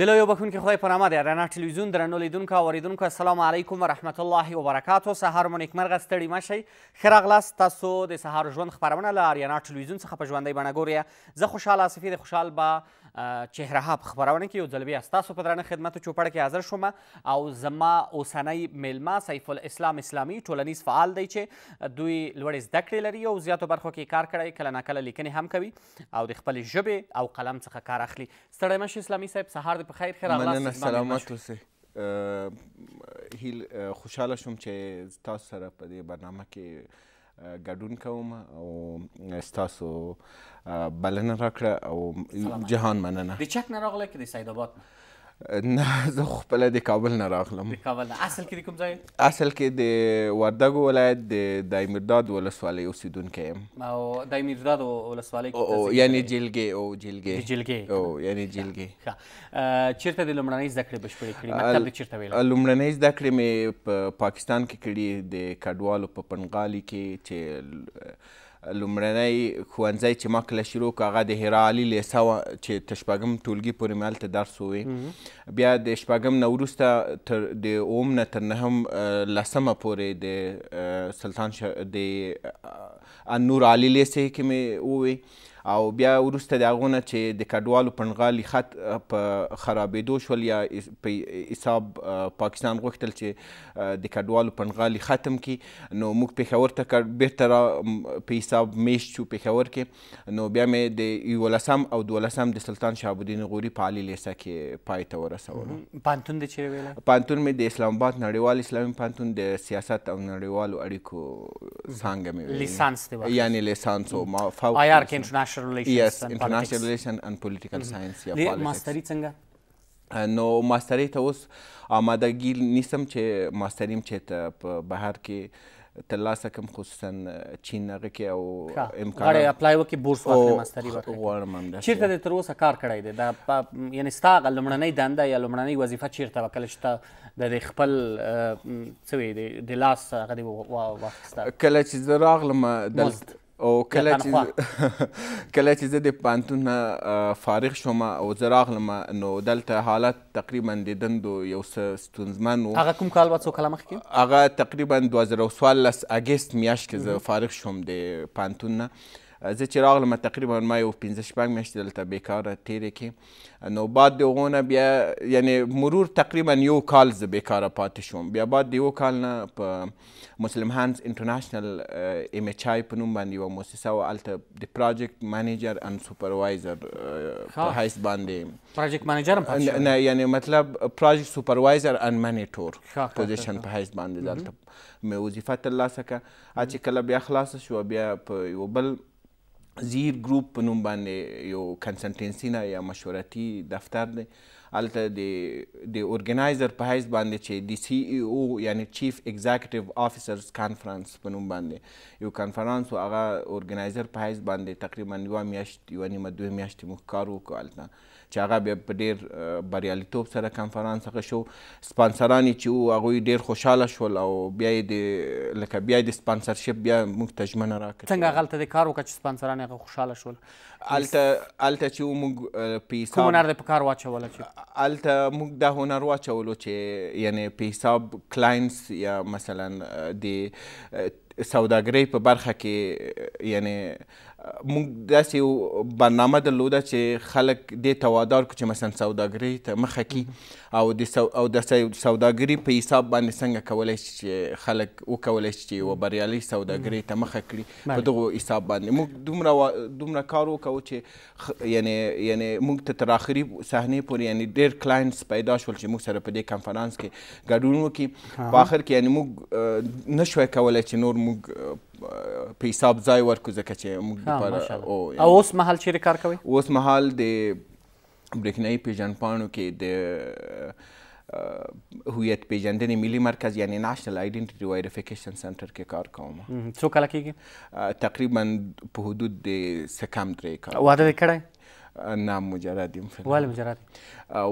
د لویو بخښونکي خدای په نامه د رڼا ټلویزیون درنو لیدونکو او اورېدونکو السلام علیکم ورحمت الله وبرکاتو سهار مو نیکمرغه ستړي مه شئ ښه راغلاست تاسو د سهار ژوند خپرونه له اریانا ټلویزیون څخه په ژوندۍ بڼه ګورئ زه خوشحال آصفي د خوشحال به چهره هاب خبرونه کې یو ځل بیا ستاسو په درنه خدمتو چوپړ کې حاضر شوم او زما اوسنۍ میلما سیف الاسلام اسلامي ټولنیز فعال دی چې دوی لوړې زده کړې لري او زیاتو برخو کې کار کړی کله ناکله لیکنې هم کوي او د خپلې ژبې او قلم څخه کار اخلي ستړی مشي اسلامي صاحب سهار دې په خیر ښه راغلاست سلامت اوسئ هیل خوشاله شوم چې تاسو سره په دې برنامه کې ګډون کوم او ستاسو بلنه راکړه او جهان مننه د چک نه راغله کې د سید آباد نه زه خپل د کابل نه راغلم د کابل نه اصل کې کوم ځای اصل کې د وردګو ولایت د دایمیرداد ولسوالۍ اوسیدونکی یم او دایمیرداد ولسوالۍ کې یعنی جلګې او جلګې جلګې او یعنی جلګې چیرته د لومړنۍ زده کړې بشپړې کړې مطلب چیرته ویل لومړنۍ زده کړې مې په پاکستان کې کړې د کډوالو په پنګالي کې چې لومړنی ښوونځی چې ما کله شروع کړ هغه د هرا علي لیسه وه چې تر شپږم ټولګي پورې مې هلته درس ووې بیا د شپږم نه وروسته تر د اوم نه تر نهم لسمه پورې د سلطان ش... د انور علي لیسې کې مې ووې او بیا وروسته د هغو نه چې د کډوالو پنغالي خط په خرابېدو شول یا په حساب پاکستان غوښتل چې د کډوالو پنغالي ختم کړي نو موږ پېښور ته بیرته را په حساب میشت شو پېښور کې نو بیا مې د یولسم او دولسم د سلطان شهاب الدین غوري په علي لیسه کې پای ته ورسولو پانتون د چیرې ویلی پانتون مې د اسلام آباد نړیوال اسلامي پانتون د سیاست او نړیوالو اړیکو څانګه مې لیسانس دی یعنی لیسانس او ما فوق آی آر کې انټرنیشنل international relations yes, and international politics. relations and political mm -hmm. science yeah, politics. ماستری څنګه نو ماستری ته اوس آمادګي نیسم چې ماستریم چې ته بهر کې ترلاسه کوم خصوصا چین هغه کې او امکان غواړی اپلای وکړي بورس واخلې ماستري ورکړي غواړم همدا چېرته دې تر اوسه کار کړی دی دا یعنې ستا هغه لومړنۍ دنده یا لومړنۍ وظیفه چېرته وه کله چې ته د دې خپل څه وایي د لاس هغه دې واخیسته کله چې زه راغلم دلته او کله چې کله چې زه د پانتون فارغ شوم او زه راغلم نو دلته حالت تقریبا د دندو یو څه ستونزمن و هغه کوم کال و څو کاله مخکې هغه تقریبا 2014 اګست میاشت کې زه فارغ شوم د پانتون نه زه چې راغلم تقریبا ما یو پنځه شپږ میاشتې دلته بیکاره تیرې کې نو بعد د هغو نه بیا یعنی مرور تقریبا یو کال زه بیکاره پاتې شوم بیا بعد د یو کال نه په مسلم هانز انټرناشنل ایم ایچ آی په نوم باندې یوه موسسه وه هلته د پراجکټ منیجر اند سوپروایزر په حیث باندې پراجکټ منیجر هم نه یعنی مطلب پراجکټ سوپروایزر اند منیټور پوزیشن په حیث باندې دلته مې وظیفه ترلاسه کړه چې کله بیا خلاصه شوه بیا په یو بل زیر گروپ په نوم باندې یو کنسلټنسي نه یا مشورتی دفتر دی الته د د اورګنایزر په حیث باندې چې د سی ای او یعنی چیف ایگزیکټیو افیسرز کانفرنس په نوم باندې یو کانفرنس و هغه اورګنایزر په حیث باندې تقریبا یوه میاشت یوه نیمه دوه میاشتې موږ کار وکړو هلته چې هغه بیا په ډېر بریالیتوب سره کانفرانس هغه شو سپانسران چې وو هغوی ډېر خوشحاله شول او بیا یې د لکه بیا یې د سپانسرشپ بیا موږ ته ژمنه راکړه څنګه هغه هلته دې کار وکړه چې سپانسران هغه خوشحاله شول هلته هلته چې وو موږ په حساب کوم هنر دې په کار واچوله چې الته موږ دا هنر واچولو چې یعنی په حساب کلاینټس یا مثلا د سوداګرۍ په برخه کې یعنی موږ داسې یو برنامه درلوده چې خلک دې ته وادار کړو چې مثلا سوداګرۍ ته مخه کي او د سو او د سوداګرۍ په حساب باندې څنګه کولی شي چې خلک وکولی شي چې یوه بریالۍ سوداګرۍ ته مخه کړي په دغو حساب باندې موږ دومره دومره کار وکړو چې یعنې یعنې موږ ته تر آخري صحنې پورې یعنې ډېر کلاینټس پیدا شول چې موږ سره په دې کنفرانس کې ګډون وکړي په آخر کې یعنې موږ نشوی کولی چې نور موږ په حساب ځای ورکو ځکه چې موږ لپاره او او اوس مهال چیرې کار کوئ اوس مهال د برېښنایي پیژندپاڼو کې د هویت پیژندنې ملي مرکز یعنی ناشنل آیډنټیټي وایریفیکیشن سنټر کې کار کوم څو کاله کېږي تقریبا په حدود د څه کم درې کاله واده دې کړی نام مجرد یم ولې مجرد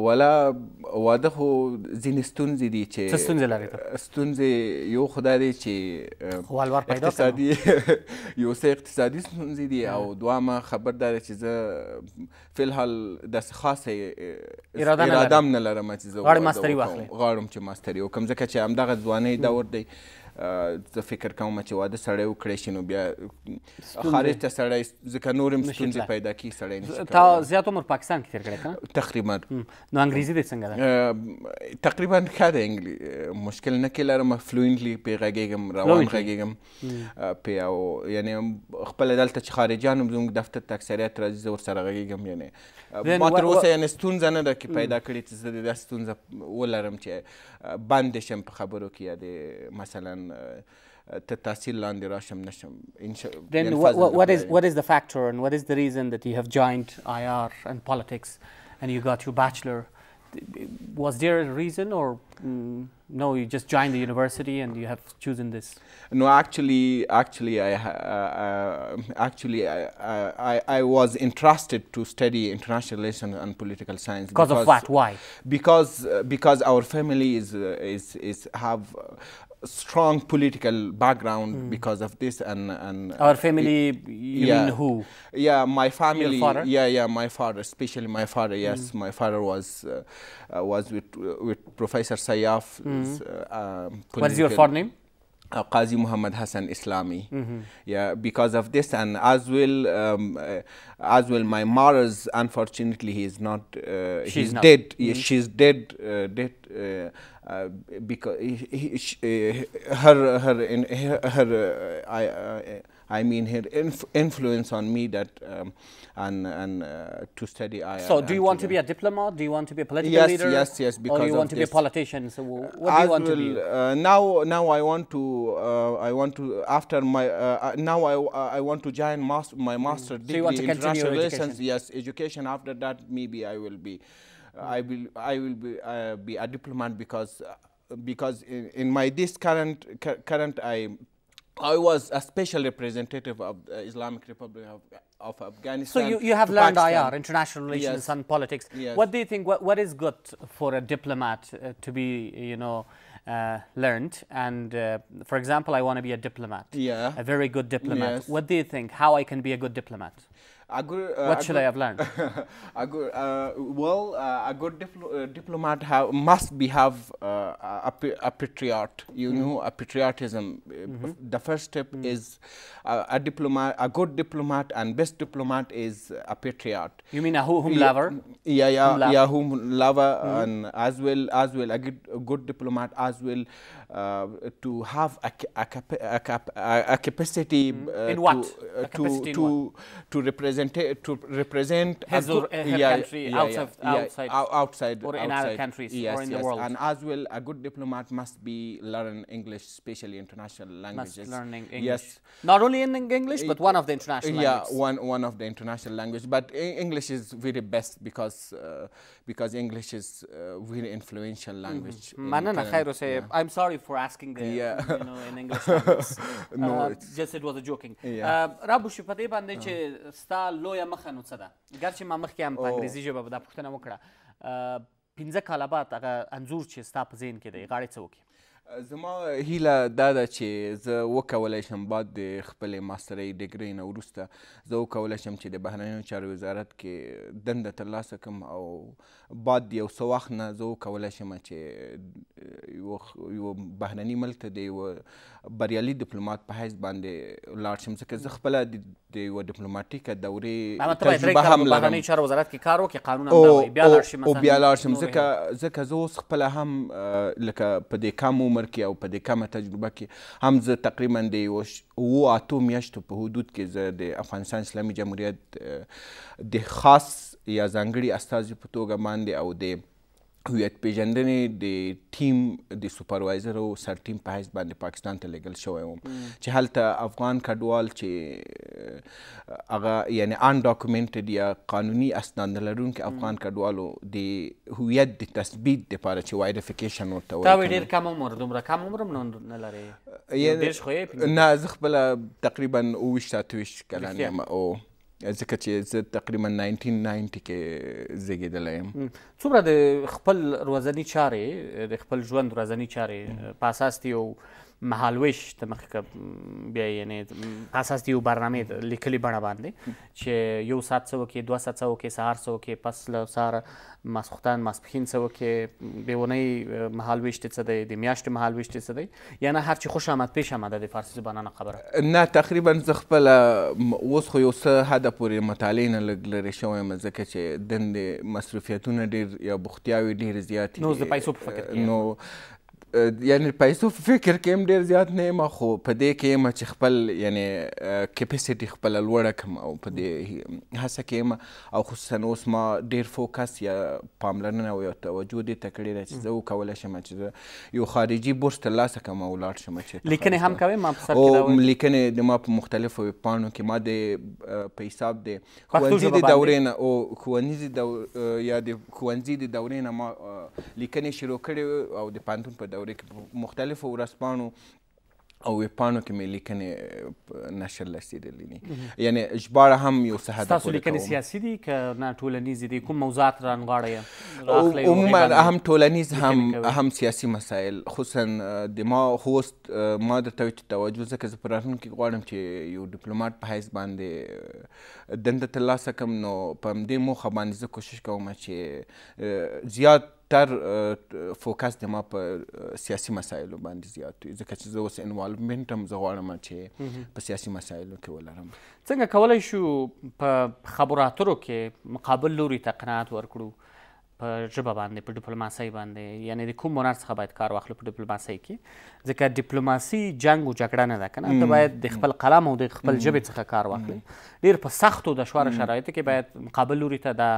ولا واده خو ځینې ستونزې دي چې څه ستونزې لرې ستونزې یو خدای دی چې خو الور پیدا اقتصادي یو څه اقتصادي ستونزې دي او دوامه خبر دا چې زه فلحال داسې خاصه اراده نه لرم چې زه غواړم چې ماستري واخلم غواړم چې ماستري وکړم ځکه چې همدغه ځواني دور دی زه فکر کوم چې واده سړی وکړی شي نو بیا خارج ته سړی ځکه نور هم ستونزې پیدا کی سړی نشي تا زیات عمر پاکستان کې تیر کړی که تقریبا نو انګریزي دې څنګه ده تقریبا ښه ده مشکل نه کې لرم فلوینټلی پې غږېږم روان غږېږم پې او یعنی خپله دلته چې خارجیان هم زموږ دفتر ته اکثریت راځي زه ورسره غږېږم یعنی ما تر اوسه یعنې ستونزه نه ده کې پیدا کړې چې زه د داسې ستونزه ولرم چې شم په خبرو کې یا د مثلا ته تحصیل لاندې راشم نشم Then what, what, is, what is the factor and what is the reason that you have joined IR and politics and you got your bachelor? Was there a reason or Mm, no, you just joined the university and you have chosen this. No, actually, actually, I uh, uh, actually I, I, I was interested to study international relations and political science. Because, of what? Why? Because uh, because our family is uh, is is have. strong political background mm. because of this and and our family it, you yeah, mean who yeah my family yeah yeah my father especially my father yes mm. my father was uh, uh, was with with professor Sayaf. Hmm. Uh, um, What's your forename? Uh, Qazi Muhammad Hassan Islami. Mm -hmm. Yeah, because of this, and as well, um, uh, as well, my mother's Unfortunately, he is not. Uh, she's he's not. dead. Mm -hmm. She's dead. Uh, dead. Uh, because he, he, she, her her in, her, her I, I mean her inf influence on me that um, and and uh, to study I. So, do you want to be a diplomat? Do you want to be a political yes, leader? Yes, yes, yes. Because or you want to be a politician? So, what do you want well, to be? Uh, now, now I want to. Uh, I want to. After my uh, uh, now, I uh, I want to join mas my mm. master mm. degree so in international your Education. Yes, education. After that, maybe I will be. Mm. I will. I will be be a diplomat because because in, in my this current current I I was a special representative of the Islamic Republic of, of Afghanistan. So you, you have learned ah, Pakistan. IR, international relations yes. and politics. Yes. What do you think, what, what is good for a diplomat uh, to be, you know, uh, learned? And uh, for example, I want to be a diplomat. Yeah. A very good diplomat. Yes. What do you think, how I can be a good diplomat? uh, what should I have learned? good, uh, well, uh, a good diplo uh, diplomat have, must be have uh, a, a, patriot. You mm -hmm. know, a patriotism. Mm -hmm. The first step mm -hmm. is uh, a diplomat. A good diplomat and best diplomat is a patriot. You mean a whom lover? Yeah, yeah, whom lover. yeah. Whom lover hmm. and as well as well a good, a good diplomat as well to have a, a, cap, a, cap, a capacity hmm. in what to, to, to to represent represent to represent his, uh, her yeah, country yeah, outside, yeah, outside, outside, or in outside. other countries yes, or in yes. the world. And as well, a good diplomat must be learn English, especially international languages. Must learning English. Yes, not only in English, but one of the international. Yeah, languages. one one of the international languages, But English is very best because uh, because English is uh, very influential mm-hmm. language. Mm -hmm. in Khairo yeah. I'm sorry for asking the you know in English. no, uh, just it was a joking. Yeah. Uh, um, Rabu Shifadeh Bande uh-huh. لویه مخه نو څه ده ګرچې ما مخکې هم په انګریزي ژبه به دا پوښتنه وکړه پنځه کاله بعد هغه انځور چې ستا په ذهن کې دی غاړې څه وکړي زما هیله دا ده چې زه وکولی شم بعد د خپلې ماسترۍ ډګرۍ نه وروسته زه وکولی شم چې د بهرنیو چارو وزارت کې دنده ترلاسه کړم او بعد یو څه وخت نه زه وکولی شم چې یو بهرني ملک ته د یوه بریالي ډیپلومات په حیث باندې لاړ شم ځکه زه خپله د یوه ډیپلوماټیکه دورې تجربه هم لرم بهرنیو چارو وزارت کې کار وکړې قانون همدا بیا لاړ شم ځکه زه اوس خپله هم لکه په دې کم عمر عمر کې او په دې کمه تجربه کې هم زه تقریبا د اوو اتو میاشتو په حدود کې زه د افغانستان اسلامي جمهوریت د خاص یا ځانګړي استازي په توګه باندې او د هویت پیژندنې د ټیم د سوپروایزر او سر ټیم په حیث باندې پاکستان ته لیږل شوی وم چې هلته افغان کډوال چې هغه یعنی ان ډاکومنټډ یا قانوني اسناد نه لرونکي افغان کډوالو د هویت د تثبیت دپاره چې وایډیفیکیشن ورته وایي تا وایي ډېر کم عمر دومره کم عمر هم نه لرې نه زه خپله تقریبا اوویشت اتویشت کلن یم او ځکه چې زه تقریبا 1990 کې زیږیدلی یم څومره د خپل ورځني چارې د خپل ژوند ورځني چارې په اساس دی او مهالویش ته مخکې بیا یعنې اساس دی یو برنامه لیکلي بڼه باندې چې یو سات سوه کې دوه سات سوه کې سهار سوه کې پس له سهاره ماسخوتن ماسپښین سوه کې د اونۍ مهالویش ته څه دی د میاشتې مهالویش ته څه دی یعنې هر چې خوش آمد پیش آمده د فارسي زبانانه خبره نه تقریبا زه خپله اوس خو یو څه حده پورې مطالعې نه لږ لرې شوی یم ځکه چې دندې مصروفیتونه ډېر یا بوختیاوې ډېرې زیاتې نو د پیسو په فکر نو یعنی پیسو فکر کې هم ډیر زیات نه ما خو په دې کې ما چې خپل یعنی کیپاسټي خپل لوړه کم او په دې هڅه کې ما او خصوصا اوس ما ډیر فوکس یا پاملرنه او توجه دې تکړه را چې زه وکول شم چې یو خارجي بورس ترلاسه کوم او لاړ شم چې لیکنه هم کوي ما په سر کې او لیکنه د ما په مختلفو پانو کې ما د په حساب د خوانزي د دورې نه او خوانزي د یا د خوانزي د دورې نه ما لیکنې شروع کړې او د پانتون په دوره کې مختلفو ورځپاڼو او ویبپاڼو کې مې لیکنې نشر لسیدلې دي یعنی ژباړه هم یو څه هدف تاسو لیکنې سیاسي دي که نه ټولنیز دي کوم موضوعات رانغاړئ عموما هم ټولنیز هم هم سیاسي مسایل خصوصا د ما خوست ما درته وایي چې توجه ځکه زه په راتلونکي غواړم چې یو ډیپلوماټ په حیث باندې دنده ترلاسه کړم نو په همدې موخه باندې زه کوشش کوم چې زیات ډېر فوکس د ما په سیاسي مسایلو باندې زیات وي ځکه چې زه اوس انوالومنټ هم زه غواړم چې په سیاسي مسایلو کې ولرم څنګه کولی شو په خبرو اترو کې مقابل لوري ته قناعت ورکړو په ژبه باندې په ډیپلوماسۍ باندې یعنی د کوم هنر څخه باید کار واخلو په ډیپلوماسۍ کې ځکه ډیپلوماسي جنگ او جګړه نه ده کنه ته باید د خپل قلم او د خپل ژبې څخه کار واخلې ډیر په سختو د شواره شرایطو کې باید مقابل لوري ته د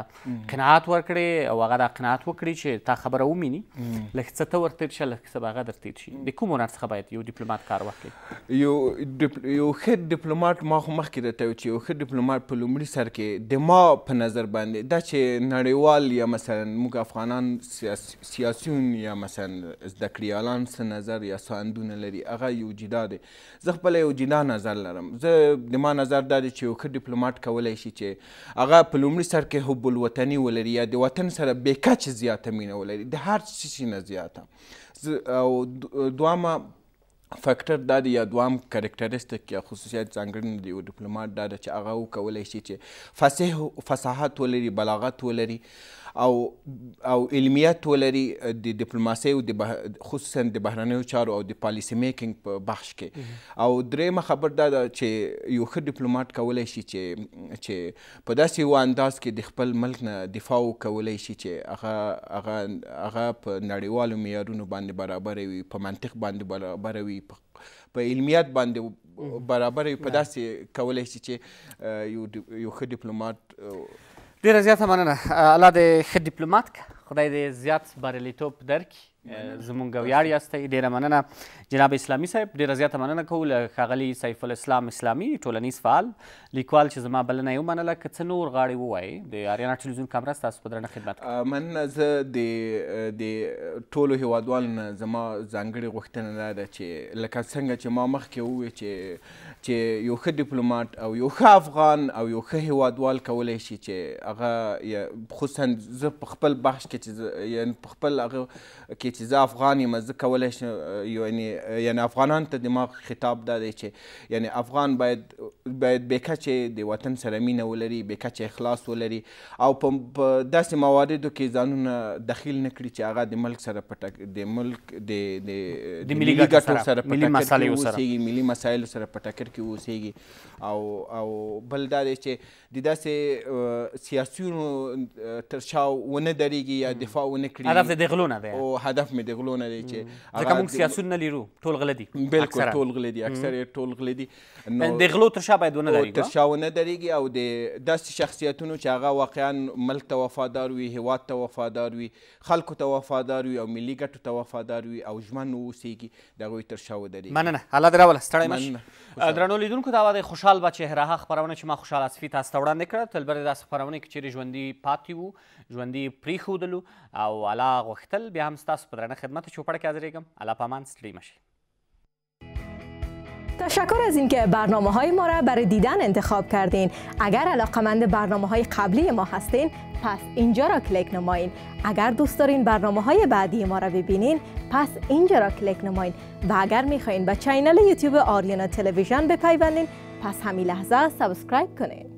قناعت ورکړي او هغه د قناعت وکړي چې تا خبره ومیني لکه څه ته ورته شي لکه څه هغه درته شي د کوم هنر څخه باید یو ډیپلوماټ کار واخلي یو یو ښه ډیپلوماټ ما خو مخکې درته چې یو ښه ډیپلوماټ په لومړي سر کې د ما په نظر باندې دا چې نړیوال یا مثلا موږ افغانان سیاسیون یا مثلا زده کړیالان څه نظر یا څه اندونه لري هغه یو جدا دی زه خپله یو جدا نظر لرم زه د ما نظر دا دی چې یو ښه ډیپلوماټ کولی شي چې هغه په لومړي سر کې حب الوطني ولري یا د وطن سره بې کچې زیاته مینه ولري د هر څه شي نه زیاته او دوامه فکټر دا دی یا دوام کرکټریستیک یا خصوصیت ځانګړنه دی یو ډیپلوماټ دا ده چې هغه وکولی شي چې فصاحت ولري بلاغت ولري او او علمیت ولري د ډیپلوماسۍ او د خصوصا د بهرنیو چارو او د پالیسي میکینګ په بخش کې او درېمه خبر دا ده چې یو ښه ډیپلوماټ کولی شي چې چې په داسې یو انداز کې د خپل ملک نه دفاع کولی شي چې هغه هغه هغه په نړیوالو معیارونو باندې برابر وي په منطق باندې برابر وي په علمیت باندې برابر په داسې کولی شي چې یو ښه ډیپلوماټ ډېره زیاته مننه الله دې ښه ډیپلومات که خدای دې زیات بریالیتوب درکړي زمونږ ویاړ یاستئ ډیره مننه جناب اسلامي صاحب ډیره زیاته مننه کوو له ښاغلي سیف الاسلام اسلامي ټولنیز فعال لیکوال چې زما بلنه یې ومنله که څه نور غاړې ووایي د آریانا ټلویزیون کامره ستاسو په درنه خدمت مننه زه د د ټولو هیوادوالو نه زما ځانګړې غوښتنه دا ده چې لکه څنګه چې ما مخکې وویل چې چې یو ښه ډیپلوماټ او یو ښه افغان او یو ښه هیوادوال کولی شي چې هغه خصوصا زه په خپل بخش کې چې یعنې په خپل هغه کې چې زه افغان یم زه کولی شم یعنی یعنی افغانانو ته د ما خطاب دا دی چې یعنی افغان باید باید بېکچې د وطن سره مینه ولري بېکچې اخلاص ولري او په داسې مواردو کې ځانونه دخیل نه کړي چې هغه د ملک سره په د ملک د د ملي ګټو سره په ټکر کې اوسېږي ملي مسایلو سره په ټکر کې اوسېږي او او بل دا دی چې د داسې سیاسیونو تر شا ونه درېږي یا دفاع ونه کړي هدف د دغلو نه دی او هدف هدف مې د غلو نه دی چې ځکه موږ سیاسون نه لرو ټول غله دي بالکل ټول غله دي اکثر ټول غله دي نو د غلو تر شا باید ونه درېږي تر شا ونه درېږي او د داسې شخصیتونو چې هغه واقعا ملک ته وفادار وي هیواد ته وفادار وي خلکو ته وفادار وي او ملي ګټو ته وفادار وي او ژمن واوسېږي د هغوی تر شا ودرېږي مننه حالات راوله ستړی مش درنو لیدونکو دا د خوشحال به چهره خبرونه چې ما خوشحال اسفي تاسو ته وړاندې کړه تل بلې داسې خپرونه کې چیرې ژوندي پاتې وو ژوندي پرېښودلو او الله غوښتل بیا هم ستاسو په درنه خدمت چوپړ که از الله پامان تشکر از اینکه برنامه های ما را برای دیدن انتخاب کردین اگر علاقمند برنامه های قبلی ما هستین پس اینجا را کلیک نمایین اگر دوست دارین برنامه های بعدی ما را ببینین پس اینجا را کلیک نمایین و اگر میخواین به چینل یوتیوب آریانا تلویژن بپیوندین پس همین لحظه سابسکرایب کنین